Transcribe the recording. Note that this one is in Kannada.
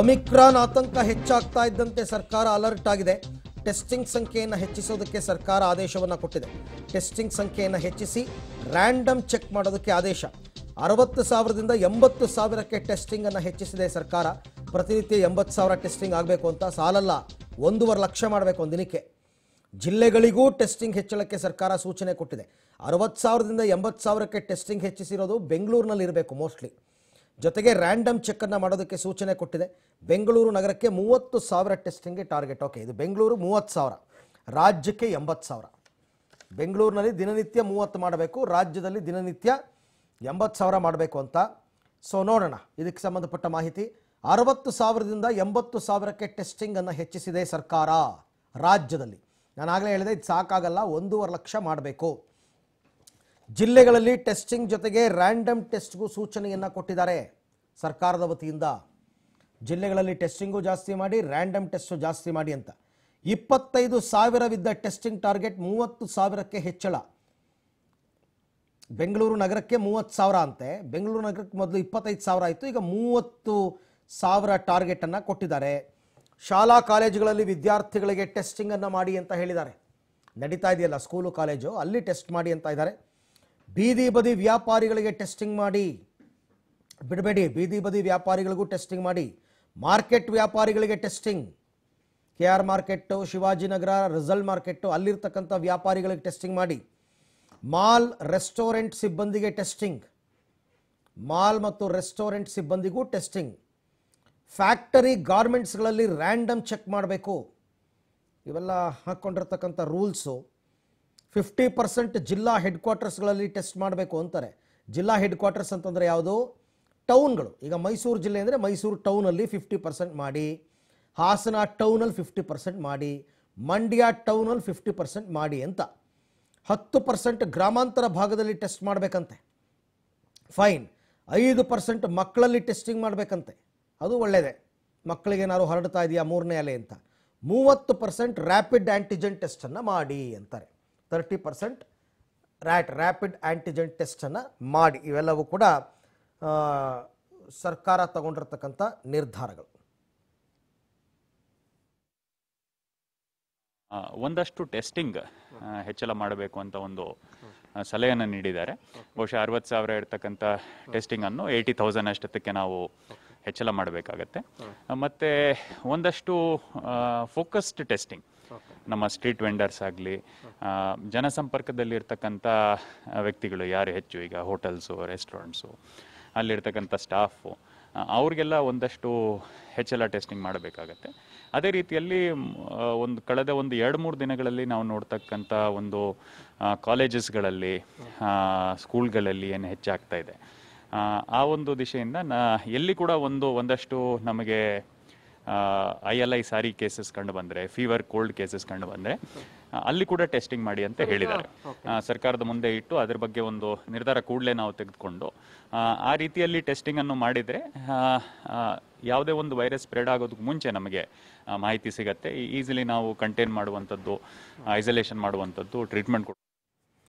ಒಮಿಕ್ರಾನ್ ಆತಂಕ ಹೆಚ್ಚಾಗ್ತಾ ಇದ್ದಂತೆ ಸರ್ಕಾರ ಅಲರ್ಟ್ ಆಗಿದೆ ಟೆಸ್ಟಿಂಗ್ ಸಂಖ್ಯೆಯನ್ನು ಹೆಚ್ಚಿಸೋದಕ್ಕೆ ಸರ್ಕಾರ ಆದೇಶವನ್ನು ಕೊಟ್ಟಿದೆ ಟೆಸ್ಟಿಂಗ್ ಸಂಖ್ಯೆಯನ್ನು ಹೆಚ್ಚಿಸಿ ರ್ಯಾಂಡಮ್ ಚೆಕ್ ಮಾಡೋದಕ್ಕೆ ಆದೇಶ ಅರವತ್ತು ಸಾವಿರದಿಂದ ಎಂಬತ್ತು ಸಾವಿರಕ್ಕೆ ಟೆಸ್ಟಿಂಗನ್ನು ಹೆಚ್ಚಿಸಿದೆ ಸರ್ಕಾರ ಪ್ರತಿನಿತ್ಯ ಎಂಬತ್ತು ಸಾವಿರ ಟೆಸ್ಟಿಂಗ್ ಆಗಬೇಕು ಅಂತ ಸಾಲಲ್ಲ ಒಂದೂವರೆ ಲಕ್ಷ ಮಾಡಬೇಕು ಒಂದು ದಿನಕ್ಕೆ ಜಿಲ್ಲೆಗಳಿಗೂ ಟೆಸ್ಟಿಂಗ್ ಹೆಚ್ಚಳಕ್ಕೆ ಸರ್ಕಾರ ಸೂಚನೆ ಕೊಟ್ಟಿದೆ ಅರವತ್ತು ಸಾವಿರದಿಂದ ಎಂಬತ್ತು ಸಾವಿರಕ್ಕೆ ಟೆಸ್ಟಿಂಗ್ ಹೆಚ್ಚಿಸಿರೋದು ಬೆಂಗಳೂರಿನಲ್ಲಿ ಇರಬೇಕು ಮೋಸ್ಟ್ಲಿ ಜೊತೆಗೆ ರ್ಯಾಂಡಮ್ ಚೆಕ್ಕನ್ನು ಮಾಡೋದಕ್ಕೆ ಸೂಚನೆ ಕೊಟ್ಟಿದೆ ಬೆಂಗಳೂರು ನಗರಕ್ಕೆ ಮೂವತ್ತು ಸಾವಿರ ಟೆಸ್ಟಿಂಗ್ಗೆ ಟಾರ್ಗೆಟ್ ಓಕೆ ಇದು ಬೆಂಗಳೂರು ಮೂವತ್ತು ಸಾವಿರ ರಾಜ್ಯಕ್ಕೆ ಎಂಬತ್ತು ಸಾವಿರ ಬೆಂಗಳೂರಿನಲ್ಲಿ ದಿನನಿತ್ಯ ಮೂವತ್ತು ಮಾಡಬೇಕು ರಾಜ್ಯದಲ್ಲಿ ದಿನನಿತ್ಯ ಎಂಬತ್ತು ಸಾವಿರ ಮಾಡಬೇಕು ಅಂತ ಸೊ ನೋಡೋಣ ಇದಕ್ಕೆ ಸಂಬಂಧಪಟ್ಟ ಮಾಹಿತಿ ಅರವತ್ತು ಸಾವಿರದಿಂದ ಎಂಬತ್ತು ಸಾವಿರಕ್ಕೆ ಟೆಸ್ಟಿಂಗನ್ನು ಹೆಚ್ಚಿಸಿದೆ ಸರ್ಕಾರ ರಾಜ್ಯದಲ್ಲಿ ನಾನು ಆಗಲೇ ಹೇಳಿದೆ ಇದು ಸಾಕಾಗಲ್ಲ ಒಂದೂವರೆ ಲಕ್ಷ ಮಾಡಬೇಕು ಜಿಲ್ಲೆಗಳಲ್ಲಿ ಟೆಸ್ಟಿಂಗ್ ಜೊತೆಗೆ ರ್ಯಾಂಡಮ್ ಟೆಸ್ಟ್ಗೂ ಸೂಚನೆಯನ್ನು ಕೊಟ್ಟಿದ್ದಾರೆ ಸರ್ಕಾರದ ವತಿಯಿಂದ ಜಿಲ್ಲೆಗಳಲ್ಲಿ ಟೆಸ್ಟಿಂಗು ಜಾಸ್ತಿ ಮಾಡಿ ರ್ಯಾಂಡಮ್ ಟೆಸ್ಟು ಜಾಸ್ತಿ ಮಾಡಿ ಅಂತ ಇಪ್ಪತ್ತೈದು ಸಾವಿರವಿದ್ದ ಟೆಸ್ಟಿಂಗ್ ಟಾರ್ಗೆಟ್ ಮೂವತ್ತು ಸಾವಿರಕ್ಕೆ ಹೆಚ್ಚಳ ಬೆಂಗಳೂರು ನಗರಕ್ಕೆ ಮೂವತ್ತು ಸಾವಿರ ಅಂತೆ ಬೆಂಗಳೂರು ನಗರಕ್ಕೆ ಮೊದಲು ಇಪ್ಪತ್ತೈದು ಸಾವಿರ ಆಯಿತು ಈಗ ಮೂವತ್ತು ಸಾವಿರ ಟಾರ್ಗೆಟನ್ನು ಕೊಟ್ಟಿದ್ದಾರೆ ಶಾಲಾ ಕಾಲೇಜುಗಳಲ್ಲಿ ವಿದ್ಯಾರ್ಥಿಗಳಿಗೆ ಟೆಸ್ಟಿಂಗನ್ನು ಮಾಡಿ ಅಂತ ಹೇಳಿದ್ದಾರೆ ನಡೀತಾ ಇದೆಯಲ್ಲ ಸ್ಕೂಲು ಕಾಲೇಜು ಅಲ್ಲಿ ಟೆಸ್ಟ್ ಮಾಡಿ ಅಂತ ಇದ್ದಾರೆ ಬೀದಿ ಬದಿ ವ್ಯಾಪಾರಿಗಳಿಗೆ ಟೆಸ್ಟಿಂಗ್ ಮಾಡಿ ಬಿಡಬೇಡಿ ಬೀದಿ ಬದಿ ವ್ಯಾಪಾರಿಗಳಿಗೂ ಟೆಸ್ಟಿಂಗ್ ಮಾಡಿ ಮಾರ್ಕೆಟ್ ವ್ಯಾಪಾರಿಗಳಿಗೆ testing K R market Shivajinagar Russell market ಅಲ್ಲಿರ್ತಕ್ಕಂಥ ವ್ಯಾಪಾರಿಗಳಿಗೆ ಟೆಸ್ಟಿಂಗ್ ಮಾಡಿ ಮಾಲ್ ರೆಸ್ಟೋರೆಂಟ್ ಸಿಬ್ಬಂದಿಗೆ ಟೆಸ್ಟಿಂಗ್ ಮಾಲ್ ಮತ್ತು ರೆಸ್ಟೋರೆಂಟ್ ಸಿಬ್ಬಂದಿಗೂ ಟೆಸ್ಟಿಂಗ್ ಫ್ಯಾಕ್ಟರಿ ಗಾರ್ಮೆಂಟ್ಸ್ಗಳಲ್ಲಿ ರ್ಯಾಂಡಮ್ ಚೆಕ್ ಮಾಡಬೇಕು ಇವೆಲ್ಲ ಹಾಕ್ಕೊಂಡಿರ್ತಕ್ಕಂಥ ರೂಲ್ಸು ಫಿಫ್ಟಿ ಪರ್ಸೆಂಟ್ ಜಿಲ್ಲಾ ಹೆಡ್ ಕ್ವಾರ್ಟರ್ಸ್ಗಳಲ್ಲಿ ಟೆಸ್ಟ್ ಮಾಡಬೇಕು ಅಂತಾರೆ ಜಿಲ್ಲಾ ಹೆಡ್ ಕ್ವಾರ್ಟರ್ಸ್ ಅಂತಂದರೆ ಯಾವುದು ಟೌನ್ಗಳು ಈಗ ಮೈಸೂರು ಜಿಲ್ಲೆ ಅಂದರೆ ಮೈಸೂರು ಟೌನಲ್ಲಿ ಫಿಫ್ಟಿ ಪರ್ಸೆಂಟ್ ಮಾಡಿ ಹಾಸನ ಟೌನಲ್ಲಿ ಫಿಫ್ಟಿ ಪರ್ಸೆಂಟ್ ಮಾಡಿ ಮಂಡ್ಯ ಟೌನಲ್ಲಿ ಫಿಫ್ಟಿ ಪರ್ಸೆಂಟ್ ಮಾಡಿ ಅಂತ ಹತ್ತು ಪರ್ಸೆಂಟ್ ಗ್ರಾಮಾಂತರ ಭಾಗದಲ್ಲಿ ಟೆಸ್ಟ್ ಮಾಡಬೇಕಂತೆ ಫೈನ್ ಐದು ಪರ್ಸೆಂಟ್ ಮಕ್ಕಳಲ್ಲಿ ಟೆಸ್ಟಿಂಗ್ ಮಾಡಬೇಕಂತೆ ಅದು ಒಳ್ಳೆಯದೇ ಮಕ್ಕಳಿಗೇನಾದ್ರು ಹರಡ್ತಾ ಇದೆಯಾ ಮೂರನೇ ಅಲೆ ಅಂತ ಮೂವತ್ತು ಪರ್ಸೆಂಟ್ ರ್ಯಾಪಿಡ್ ಆ್ಯಂಟಿಜೆನ್ ಟೆಸ್ಟನ್ನು ಮಾಡಿ ಅಂತಾರೆ thirty percent rat rapid antigen ಟೆಸ್ಟನ್ನು ಮಾಡಿ ಇವೆಲ್ಲವೂ ಕೂಡ ಸರ್ಕಾರ ತಗೊಂಡಿರ್ತಕ್ಕಂಥ ನಿರ್ಧಾರಗಳು ಒಂದಷ್ಟು ಟೆಸ್ಟಿಂಗ್ ಹೆಚ್ಚಳ ಮಾಡಬೇಕು ಅಂತ ಒಂದು ಸಲಹೆಯನ್ನು ನೀಡಿದ್ದಾರೆ ಬಹುಶಃ ಅರವತ್ತು ಸಾವಿರ ಟೆಸ್ಟಿಂಗ್ ಟೆಸ್ಟಿಂಗನ್ನು ಏಯ್ಟಿ ತೌಸಂಡ್ ಅಷ್ಟೊತ್ತಕ್ಕೆ ನಾವು ಹೆಚ್ಚಳ ಮಾಡಬೇಕಾಗತ್ತೆ ಮತ್ತು ಒಂದಷ್ಟು ಫೋಕಸ್ಡ್ ಟೆಸ್ಟಿಂಗ್ ನಮ್ಮ ಸ್ಟ್ರೀಟ್ ವೆಂಡರ್ಸ್ ಆಗಲಿ ಜನಸಂಪರ್ಕದಲ್ಲಿರ್ತಕ್ಕಂಥ ವ್ಯಕ್ತಿಗಳು ಯಾರು ಹೆಚ್ಚು ಈಗ ಹೋಟೆಲ್ಸು ರೆಸ್ಟೋರೆಂಟ್ಸು ಅಲ್ಲಿರ್ತಕ್ಕಂಥ ಸ್ಟಾಫು ಅವ್ರಿಗೆಲ್ಲ ಒಂದಷ್ಟು ಹೆಚ್ಚಲ ಟೆಸ್ಟಿಂಗ್ ಮಾಡಬೇಕಾಗತ್ತೆ ಅದೇ ರೀತಿಯಲ್ಲಿ ಒಂದು ಕಳೆದ ಒಂದು ಎರಡು ಮೂರು ದಿನಗಳಲ್ಲಿ ನಾವು ನೋಡ್ತಕ್ಕಂಥ ಒಂದು ಕಾಲೇಜಸ್ಗಳಲ್ಲಿ ಸ್ಕೂಲ್ಗಳಲ್ಲಿ ಏನು ಹೆಚ್ಚಾಗ್ತಾ ಇದೆ ಆ ಒಂದು ದಿಶೆಯಿಂದ ನಾ ಎಲ್ಲಿ ಕೂಡ ಒಂದು ಒಂದಷ್ಟು ನಮಗೆ I L I SARI cases ಕಂಡು ಬಂದರೆ ಫೀವರ್ ಕೋಲ್ಡ್ ಕೇಸಸ್ ಕಂಡು ಬಂದರೆ ಅಲ್ಲಿ ಕೂಡ ಟೆಸ್ಟಿಂಗ್ ಮಾಡಿ ಅಂತ ಹೇಳಿದ್ದಾರೆ ಸರ್ಕಾರದ ಮುಂದೆ ಇಟ್ಟು ಅದ್ರ ಬಗ್ಗೆ ಒಂದು ನಿರ್ಧಾರ ಕೂಡಲೇ ನಾವು ತೆಗೆದುಕೊಂಡು ಆ ರೀತಿಯಲ್ಲಿ ಟೆಸ್ಟಿಂಗನ್ನು ಮಾಡಿದರೆ ಯಾವುದೇ ಒಂದು ವೈರಸ್ ಸ್ಪ್ರೆಡ್ ಆಗೋದಕ್ಕೆ ಮುಂಚೆ ನಮಗೆ ಮಾಹಿತಿ ಸಿಗತ್ತೆ ಈಸಿಲಿ ನಾವು ಕಂಟೈನ್ ಮಾಡುವಂಥದ್ದು ಐಸೋಲೇಷನ್ ಮಾಡುವಂಥದ್ದು ಟ್ರೀಟ್ಮೆಂಟ್